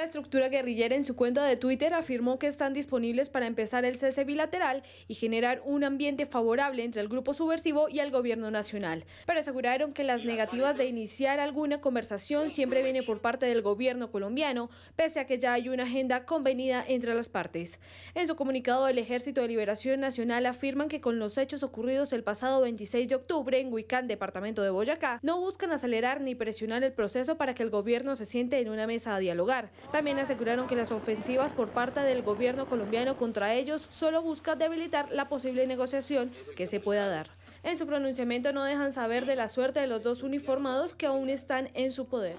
La estructura guerrillera en su cuenta de Twitter afirmó que están disponibles para empezar el cese bilateral y generar un ambiente favorable entre el grupo subversivo y el gobierno nacional, pero aseguraron que las negativas de iniciar alguna conversación siempre viene por parte del gobierno colombiano, pese a que ya hay una agenda convenida entre las partes. En su comunicado, el Ejército de Liberación Nacional afirman que con los hechos ocurridos el pasado 26 de octubre en Huicán, departamento de Boyacá, no buscan acelerar ni presionar el proceso para que el gobierno se siente en una mesa a dialogar, también aseguraron que las ofensivas por parte del gobierno colombiano contra ellos solo busca debilitar la posible negociación que se pueda dar. En su pronunciamiento no dejan saber de la suerte de los dos uniformados que aún están en su poder.